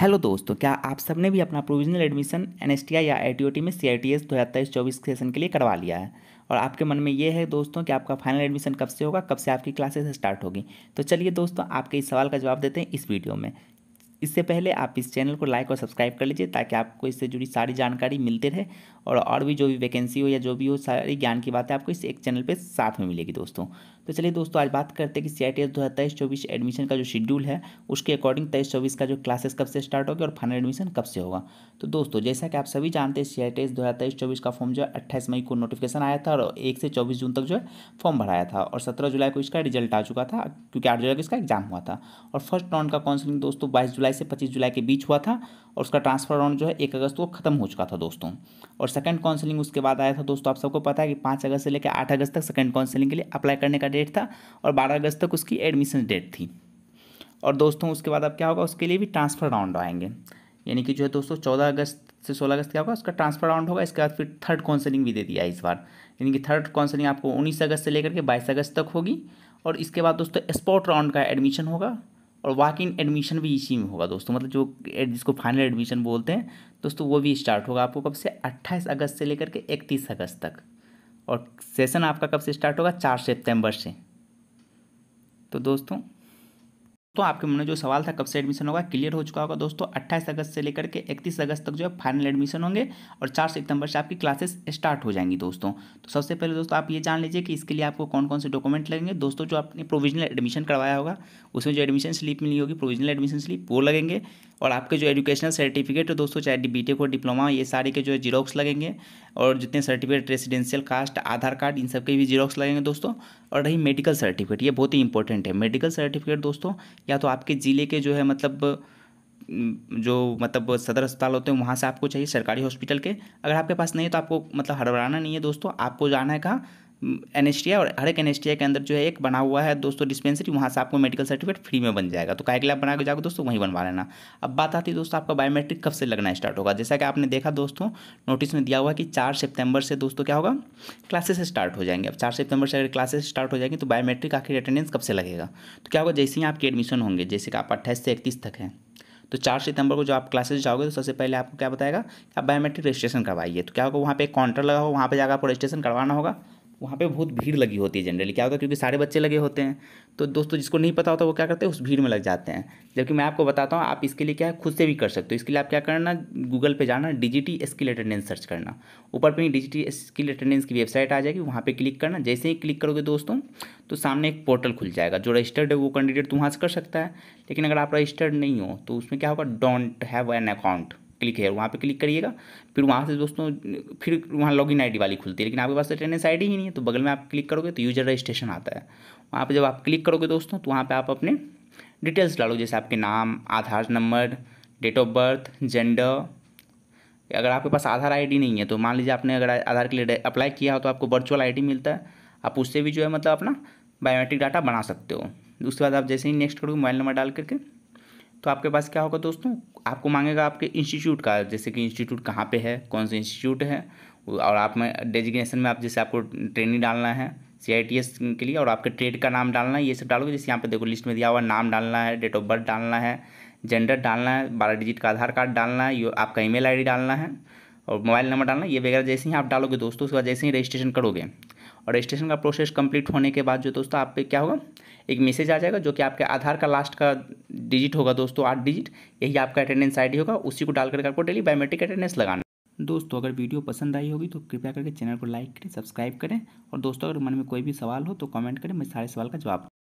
hello दोस्तों क्या आप सबने भी अपना प्रोविजनल एडमिशन एन या आई में सी आई टी एस दो हज़ार तेईस चौबीस सेशन के लिए करवा लिया है और आपके मन में ये है दोस्तों कि आपका फाइनल एडमिशन कब से होगा कब से आपकी क्लासेस स्टार्ट होगी तो चलिए दोस्तों आपके इस सवाल का जवाब देते हैं इस वीडियो में इससे पहले आप इस चैनल को लाइक और सब्सक्राइब कर लीजिए ताकि आपको इससे जुड़ी सारी जानकारी मिलती रहे और और भी जो भी वैकेंसी हो या जो भी हो सारी ज्ञान की बातें आपको इस एक चैनल पे साथ में मिलेगी दोस्तों तो चलिए दोस्तों आज बात करते हैं कि सी आई टी एस दो हज़ार तेईस चौबीस एडमिशन का जो शेड्यूल है उसके अकॉर्डिंग तेईस चौबीस का जो क्लासेस कब से स्टार्ट होगी और फाइनल एडमिशन कब से होगा तो दोस्तों जैसा कि आप सभी जानते हैं सी आई टी एस दो हज़ार तेईस चौबीस का फॉर्म जो है अट्ठाईस मई को नोटिफिकेशन आया था और एक से चौबीस जून तक जो है फॉर्म भराया था और सत्रह जुलाई को इसका रिजल्ट आ चुका था क्योंकि आठ जुलाई को इसका एग्जाम हुआ था और फर्स्ट राउंड का काउंसलिंग दोस्तों बाईस जुलाई जुलाई से पच्चीस जुलाई के बीच हुआ था और उसका ट्रांसफर राउंड जो है एक अगस्त को खत्म हो चुका था दोस्तों और सेकंड काउंसलिंग उसके बाद आया था दोस्तों आप सबको पता है कि पाँच अगस्त से लेकर आठ अगस्त तक सेकंड काउंसलिंग के लिए अप्लाई करने का डेट था और बारह अगस्त तक उसकी एडमिशन डेट थी और दोस्तों उसके बाद अब क्या होगा उसके लिए भी ट्रांसफर राउंड आएंगे यानी कि जो है दोस्तों चौदह अगस्त से सोलह अगस्त क्या होगा उसका ट्रांसफर राउंड होगा इसके बाद फिर थर्ड काउंसलिंग भी दे दिया इस बार यानी कि थर्ड काउंसलिंग आपको उन्नीस अगस्त से लेकर के बाईस अगस्त तक होगी और इसके बाद दोस्तों स्पॉट राउंड का एडमिशन होगा और वाक इन एडमिशन भी इसी में होगा दोस्तों मतलब जो जिसको फाइनल एडमिशन बोलते हैं दोस्तों वो भी स्टार्ट होगा आपको कब से अट्ठाईस अगस्त से लेकर के इकतीस अगस्त तक और सेशन आपका कब से स्टार्ट होगा चार सितंबर से तो दोस्तों दोस्तों आपके मन में जो सवाल था कब से एडमिशन होगा क्लियर हो चुका होगा दोस्तों अट्ठाईस अगस्त से लेकर के इकतीस अगस्त तक जो है फाइनल एडमिशन होंगे और चार सितंबर से आपकी क्लासेस स्टार्ट हो जाएंगी दोस्तों तो सबसे पहले दोस्तों आप ये जान लीजिए कि इसके लिए आपको कौन कौन से डॉक्यूमेंट लगेंगे दोस्तों जो आपने प्रोविजनल एडमिशन करवाया होगा उसमें जो एडमिशन स्लिप मिली होगी प्रोविजनल एडमिशन स्लिप वो लगेंगे और आपके जो एजुकेशनल सर्टिफिकेट दोस्तों चाहे बी टेक डिप्लोमा ये सारे के जो है जीरोक्स लगेंगे और जितने certificate residential caste Aadhaar card इन सब के भी जीरोक्स लगेंगे दोस्तों और रही मेडिकल सर्टिफिकेट ये बहुत ही इंपॉर्टेंट है मेडिकल सर्टिफिकेट दोस्तों या तो आपके ज़िले के जो है मतलब जो मतलब सदर अस्पताल होते हैं वहाँ से आपको चाहिए सरकारी हॉस्पिटल के अगर आपके पास नहीं है तो आपको मतलब हड़बड़ाना नहीं है दोस्तों आपको जाना है कहाँ एन एस और हर एक एन एस टी के अंदर जो है एक बना हुआ है दोस्तों डिस्पेंसरी वहाँ से आपको मेडिकल सर्टिफिकेट फ्री में बन जाएगा तो काहे के बना के जाओगे दोस्तों वहीं बनवा लेना अब बात आती है दोस्तों आपका बायोमेट्रिक कब से लगना स्टार्ट होगा जैसा कि आपने देखा दोस्तों नोटिस में दिया हुआ कि चार सितंबर से दोस्तों क्या होगा क्लासेस स्टार्ट हो जाएंगे अब चार सितंबर से अगर क्लासेस स्टार्ट हो जाएंगी तो बायोमेट्रिक आखिर अटेंडेंस कब से लगेगा तो क्या होगा जैसे ही आपके एडमिशन होंगे जैसे कि आप अट्ठाईस से इकतीस तक हैं तो चार सितंबर को जो आप क्लासेस जाओगे तो सबसे पहले आपको क्या बताएगा आप बायोमेट्रिक रजिस्ट्रेशन करवाइए तो क्या होगा वहाँ पे एक काउंटर लगा होगा वहाँ पे जाकर आपको रजिस्ट्रेशन करवाना होगा वहाँ पे बहुत भीड़ लगी होती है जनरली क्या होता है क्योंकि सारे बच्चे लगे होते हैं तो दोस्तों जिसको नहीं पता होता वो क्या करते हैं उस भीड़ में लग जाते हैं जबकि मैं आपको बताता हूँ आप इसके लिए क्या है खुद से भी कर सकते हो इसके लिए आप क्या करना गूगल पे जाना डिजिटी स्किल अटेंडेंस सर्च करना ऊपर पर ही डिजिटी स्किल अटेंडेंस की वेबसाइट आ जाएगी वहाँ पर क्लिक करना जैसे ही क्लिक करोगे दोस्तों तो सामने एक पोर्टल खुल जाएगा जो रजिस्टर्ड है वो कैंडिडेट तो वहाँ से कर सकता है लेकिन अगर आप रजिस्टर्ड नहीं हो तो उसमें क्या होगा don't have an account click है वहाँ पे क्लिक करिएगा फिर वहाँ से दोस्तों फिर वहाँ लॉगिन आईडी वाली खुलती है लेकिन आपके पास तो अटेंडेंस आई ही नहीं है तो बगल में आप क्लिक करोगे तो यूजर रजिस्ट्रेशन आता है वहाँ पर जब आप क्लिक करोगे दोस्तों तो वहाँ पर आप अपने डिटेल्स डालो जैसे आपके नाम Aadhaar number date of birth gender अगर आपके पास आधार आईडी नहीं है तो मान लीजिए आपने अगर आधार के लिए अप्लाई किया हो तो आपको वर्चुअल आईडी मिलता है आप उससे भी जो है मतलब अपना बायोमेट्रिक डाटा बना सकते हो उसके बाद आप जैसे ही नेक्स्ट करोगे मोबाइल नंबर डाल करके तो आपके पास क्या होगा दोस्तों आपको मांगेगा आपके इंस्टीट्यूट का जैसे कि इंस्टीट्यूट कहाँ पे है कौन से इंस्टीट्यूट है और आप में डेजिग्नेशन में आप जैसे आपको ट्रेनिंग डालना है सी के लिए और आपके ट्रेड का नाम डालना है ये सब डालोगे जैसे यहाँ पे देखो लिस्ट में दिया हुआ नाम डालना है डेट ऑफ बर्थ डालना है जेंडर डालना है बारह डिजिट का आधार कार्ड डालना है आपका ई मेल डालना है और मोबाइल नंबर डालना ये वगैरह जैसे ही आप डालोगे दोस्तों उसके बाद जैसे ही रजिस्ट्रेशन करोगे और रजिस्ट्रेशन का प्रोसेस कंप्लीट होने के बाद जो दोस्तों आप पे क्या होगा एक मैसेज आ जाएगा जो कि आपके आधार का लास्ट का डिजिट होगा दोस्तों आठ डिजिट यही आपका अटेंडेंस आईडी होगा उसी को डाल करके आपको डेली बायोमेट्रिक अटेंडेंस लगाना दोस्तों अगर वीडियो पसंद आई होगी तो कृपया करके चैनल को लाइक करें सब्सक्राइब करें और दोस्तों अगर मन में कोई भी सवाल हो तो कमेंट करें मैं सारे सवाल का जवाब